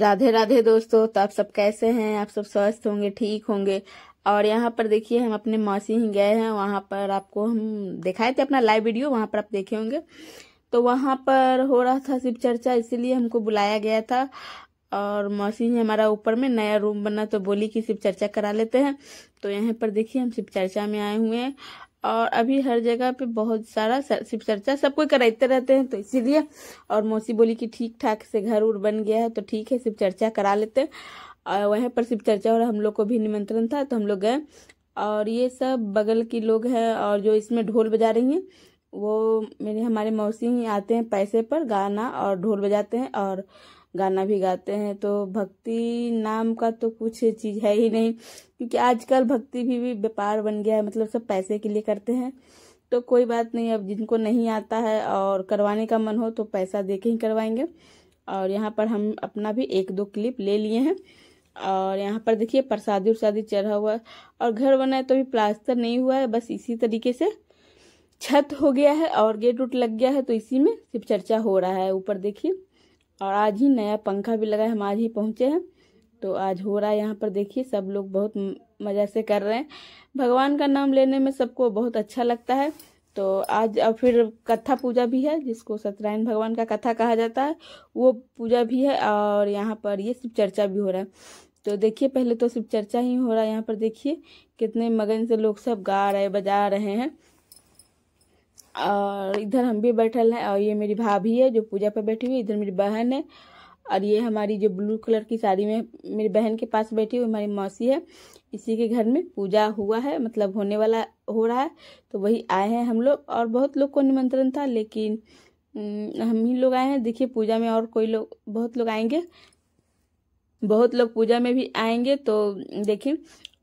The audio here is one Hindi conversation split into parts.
राधे राधे दोस्तों तो आप सब कैसे हैं आप सब स्वस्थ होंगे ठीक होंगे और यहाँ पर देखिए हम अपने मौसी ही गए हैं वहाँ पर आपको हम दिखाए थे अपना लाइव वीडियो वहाँ पर आप देखे होंगे तो वहाँ पर हो रहा था शिव चर्चा इसीलिए हमको बुलाया गया था और मौसी ही हमारा ऊपर में नया रूम बना तो बोली कि शिव चर्चा करा लेते हैं तो यहाँ पर देखिए हम शिव चर्चा में आए हुए हैं और अभी हर जगह पे बहुत सारा शिव चर्चा सब कोई कराते रहते हैं तो इसीलिए और मौसी बोली कि ठीक ठाक से घर उर बन गया है तो ठीक है शिव चर्चा करा लेते हैं और वहीं पर शिव चर्चा और हम लोग को भी निमंत्रण था तो हम लोग गए और ये सब बगल की लोग हैं और जो इसमें ढोल बजा रही हैं वो मेरे हमारे मौसी ही आते हैं पैसे पर गाना और ढोल बजाते हैं और गाना भी गाते हैं तो भक्ति नाम का तो कुछ चीज़ है ही नहीं क्योंकि आजकल भक्ति भी, व्यापार बन गया है मतलब सब पैसे के लिए करते हैं तो कोई बात नहीं अब जिनको नहीं आता है और करवाने का मन हो तो पैसा दे के ही करवाएंगे और यहाँ पर हम अपना भी एक दो क्लिप ले लिए हैं और यहाँ पर देखिए प्रसादी उरसादी चढ़ा हुआ है और घर बना है तो अभी प्लास्टर नहीं हुआ है बस इसी तरीके से छत हो गया है और गेट उट लग गया है तो इसी में सिर्फ चर्चा हो रहा है ऊपर देखिए और आज ही नया पंखा भी लगा है हम आज ही पहुँचे हैं तो आज हो रहा है यहाँ पर देखिए सब लोग बहुत मज़ा से कर रहे हैं भगवान का नाम लेने में सबको बहुत अच्छा लगता है तो आज और फिर कथा पूजा भी है जिसको सत्यनारायण भगवान का कथा कहा जाता है वो पूजा भी है और यहाँ पर ये शिव चर्चा भी हो रहा है तो देखिए पहले तो शिव चर्चा ही हो रहा है यहाँ पर देखिए कितने मगन से लोग सब गा रहे बजा रहे हैं और इधर हम भी बैठे हैं और ये मेरी भाभी है जो पूजा पर बैठी हुई इधर मेरी बहन है और ये हमारी जो ब्लू कलर की साड़ी में मेरी बहन के पास बैठी हुई हमारी मौसी है इसी के घर में पूजा हुआ है मतलब होने वाला हो रहा है तो वही आए हैं हम लोग और बहुत लोग को निमंत्रण था लेकिन हम ही लोग आए हैं देखिए पूजा में और कोई लोग बहुत लोग आएंगे बहुत लोग पूजा में भी आएंगे तो देखिए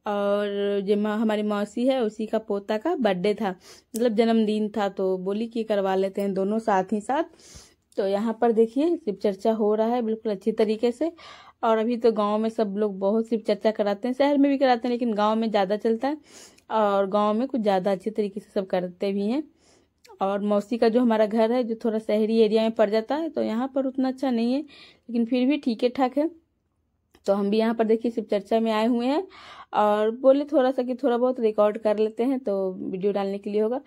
और जो माँ हमारी मौसी है उसी का पोता का बर्थडे था मतलब जन्मदिन था तो बोली कि करवा लेते हैं दोनों साथ ही साथ तो यहाँ पर देखिए शिव चर्चा हो रहा है बिल्कुल अच्छी तरीके से और अभी तो गांव में सब लोग बहुत शिव चर्चा कराते हैं शहर में भी कराते हैं लेकिन गांव में ज़्यादा चलता है और गांव में कुछ ज़्यादा अच्छे तरीके से सब करते भी हैं और मौसी का जो हमारा घर है जो थोड़ा शहरी एरिया में पड़ जाता है तो यहाँ पर उतना अच्छा नहीं है लेकिन फिर भी ठीक है ठाक है तो हम भी यहाँ पर देखिए सिर्फ चर्चा में आए हुए हैं और बोले थोड़ा सा कि थोड़ा बहुत रिकॉर्ड कर लेते हैं तो वीडियो डालने के लिए होगा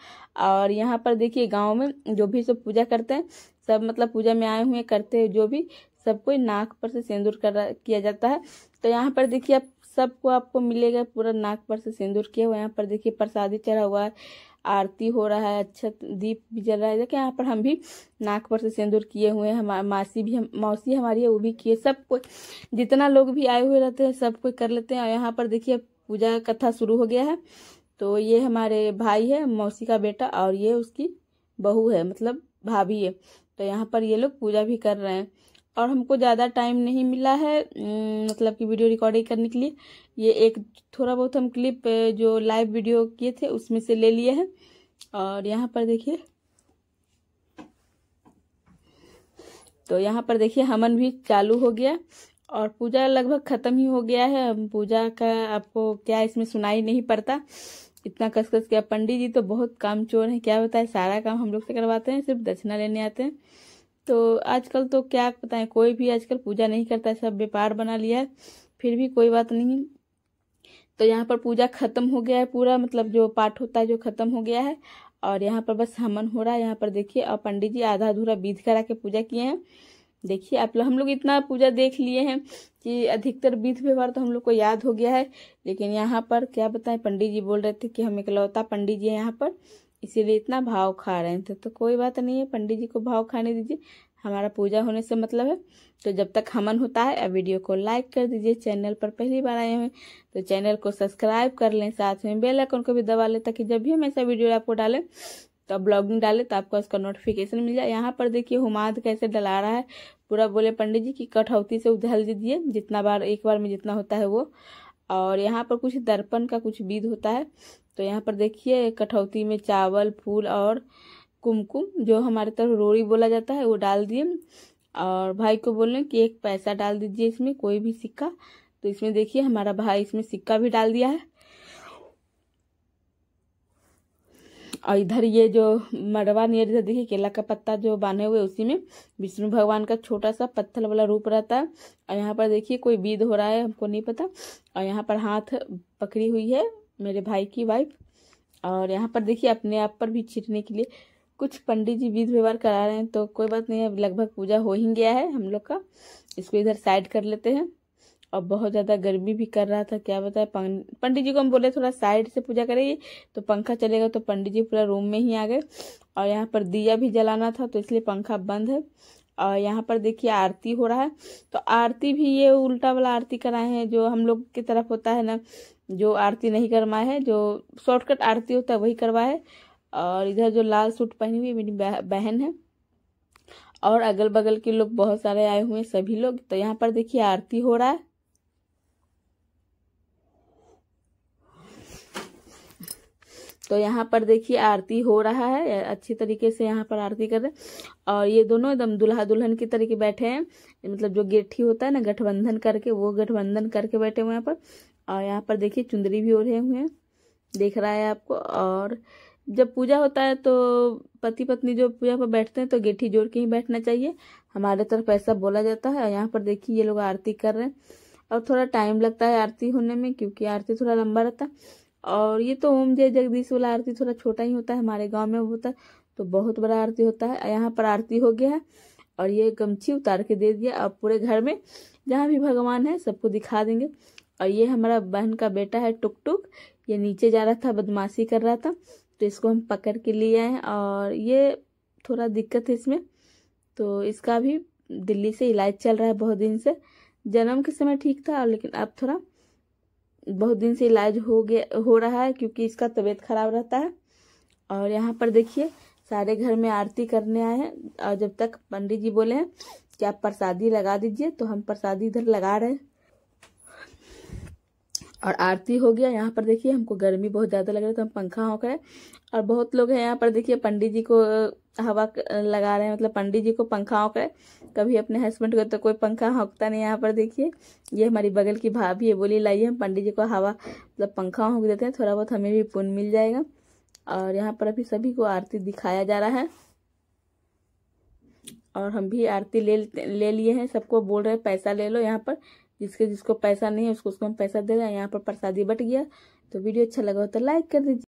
और यहाँ पर देखिए गांव में जो भी सब पूजा करते हैं सब मतलब पूजा में आए हुए करते हैं जो भी सबको नाक पर से सिंदूर कर किया जाता है तो यहाँ पर देखिए आप सबको आपको मिलेगा पूरा नाक पर से सिंदूर किया हुआ यहाँ पर देखिए प्रसादी चढ़ा हुआ है आरती हो रहा है अच्छा दीप भी जल रहा है देखिए यहाँ पर हम भी नाक पर से सिंदूर किए हुए हैं हमारे मासी भी हम मौसी हमारी है वो भी किए सब कोई जितना लोग भी आए हुए रहते हैं सब कोई कर लेते हैं और यहाँ पर देखिए पूजा कथा शुरू हो गया है तो ये हमारे भाई है मौसी का बेटा और ये उसकी बहू है मतलब भाभी है तो यहाँ पर ये लोग पूजा भी कर रहे हैं और हमको ज़्यादा टाइम नहीं मिला है मतलब कि वीडियो रिकॉर्डिंग करने के लिए ये एक थोड़ा बहुत हम क्लिप जो लाइव वीडियो किए थे उसमें से ले लिए हैं और यहाँ पर देखिए तो यहाँ पर देखिए हमन भी चालू हो गया और पूजा लगभग ख़त्म ही हो गया है पूजा का आपको क्या इसमें सुनाई नहीं पड़ता इतना कसकस किया पंडित जी तो बहुत काम चोर हैं क्या बताए सारा काम हम लोग से करवाते हैं सिर्फ दक्षिणा लेने आते हैं तो आजकल तो क्या बताएं कोई भी आजकल पूजा नहीं करता सब व्यापार बना लिया है फिर भी कोई बात नहीं तो यहाँ पर पूजा खत्म हो गया है पूरा मतलब जो पाठ होता है जो खत्म हो गया है और यहाँ पर बस हमन हो रहा है यहाँ पर देखिए और पंडित जी आधा अधूरा बीध करा के पूजा किए हैं देखिए आप लोग हम लोग इतना पूजा देख लिए हैं कि अधिकतर बीध व्यवहार तो हम लोग को याद हो गया है लेकिन यहाँ पर क्या बताएं पंडित जी बोल रहे थे कि हम इकलौता पंडित जी हैं यहाँ पर इसीलिए इतना भाव खा रहे थे तो, तो कोई बात नहीं है पंडित जी को भाव खाने दीजिए हमारा पूजा होने से मतलब है तो जब तक हमन होता है वीडियो को लाइक कर दीजिए चैनल पर पहली बार आए हुए तो चैनल को सब्सक्राइब कर लें साथ में बेल आइकन को भी दबा लें ताकि जब भी हम ऐसा वीडियो आपको डालें तो ब्लॉगिंग डालें तो आपको उसका नोटिफिकेशन मिल जाए यहाँ पर देखिए हुमाद कैसे डला रहा है पूरा बोले पंडित जी की कटौती से उधल दीजिए जितना बार एक बार में जितना होता है वो और यहाँ पर कुछ दर्पण का कुछ बीज होता है तो यहाँ पर देखिए कठौती में चावल फूल और कुमकुम जो हमारे तरफ रोड़ी बोला जाता है वो डाल दिए और भाई को बोल रहे कि एक पैसा डाल दीजिए इसमें कोई भी सिक्का तो इसमें देखिए हमारा भाई इसमें सिक्का भी डाल दिया है और इधर ये जो मड़वा नियर इधर देखिए केला का पत्ता जो बांधे हुए उसी में विष्णु भगवान का छोटा सा पत्थर वाला रूप रहता है और यहाँ पर देखिए कोई बीद हो रहा है हमको नहीं पता और यहाँ पर हाथ पकड़ी हुई है मेरे भाई की वाइफ और यहाँ पर देखिए अपने आप पर भी छिटने के लिए कुछ पंडित जी विध व्यवहार करा रहे हैं तो कोई बात नहीं अब लगभग पूजा हो ही गया है हम लोग का इसको इधर साइड कर लेते हैं और बहुत ज़्यादा गर्मी भी कर रहा था क्या बताए पंडित जी को हम बोले थोड़ा साइड से पूजा करेंगे तो पंखा चलेगा तो पंडित जी पूरा रूम में ही आ गए और यहाँ पर दिया भी जलाना था तो इसलिए पंखा बंद है और यहाँ पर देखिए आरती हो रहा है तो आरती भी ये उल्टा वाला आरती कराए हैं जो हम लोग की तरफ होता है ना जो आरती नहीं करवाए है जो शॉर्टकट आरती होता है वही करवाए और इधर जो लाल सूट पहनी हुई मेरी बहन है और अगल बगल के लोग बहुत सारे आए हुए हैं सभी लोग तो यहाँ पर देखिए आरती हो रहा है तो यहाँ पर देखिए आरती हो रहा है अच्छी तरीके से यहाँ पर आरती कर रहे और ये दोनों एकदम दुल्हा दुल्हन की तरीके बैठे हैं मतलब जो गेठी होता है ना गठबंधन करके वो गठबंधन करके बैठे हुए यहाँ पर और यहाँ पर देखिए चुंदरी भी ओढ़े हुए हैं देख रहा है आपको और जब पूजा होता है तो पति पत्नी जो पूजा पर बैठते हैं तो गेठी जोड़ के ही बैठना चाहिए हमारे तरफ ऐसा बोला जाता है और यहाँ पर देखिए ये लोग आरती कर रहे हैं और थोड़ा टाइम लगता है आरती होने में क्योंकि आरती थोड़ा लंबा रहता है और ये तो ओम जय जगदीश वाला आरती थोड़ा छोटा ही होता है हमारे गांव में होता है तो बहुत बड़ा आरती होता है यहाँ पर आरती हो गया है और ये गमछी उतार के दे दिया अब पूरे घर में जहाँ भी भगवान है सबको दिखा देंगे और ये हमारा बहन का बेटा है टुक टुक ये नीचे जा रहा था बदमाशी कर रहा था तो इसको हम पकड़ के लिए आए और ये थोड़ा दिक्कत है इसमें तो इसका भी दिल्ली से इलाज चल रहा है बहुत दिन से जन्म के समय ठीक था और लेकिन अब थोड़ा बहुत दिन से इलाज हो गया हो रहा है क्योंकि इसका तबीयत खराब रहता है और यहाँ पर देखिए सारे घर में आरती करने आए हैं और जब तक पंडित जी बोले हैं कि आप प्रसादी लगा दीजिए तो हम प्रसादी इधर लगा रहे हैं और आरती हो गया यहाँ पर देखिए हमको गर्मी बहुत ज़्यादा लग रही है तो हम पंखा होकर रहे और बहुत लोग हैं यहाँ पर देखिए पंडित जी को हवा लगा रहे हैं मतलब पंडित जी को पंखा हौक है कभी अपने हस्बैंड को तो कोई पंखा होकता नहीं यहाँ पर देखिए ये हमारी बगल की भाभी है बोली लाइए हम पंडित जी को हवा मतलब पंखा होंक देते हैं थोड़ा बहुत हमें भी पुण्य मिल जाएगा और यहाँ पर अभी सभी को आरती दिखाया जा रहा है और हम भी आरती ले ले लिए हैं सबको बोल रहे हैं पैसा ले लो यहाँ पर जिसके जिसको पैसा नहीं है उसको उसको हम पैसा दे रहे हैं यहाँ पर प्रसादी बट गया तो वीडियो अच्छा लगा हो तो लाइक कर दीजिए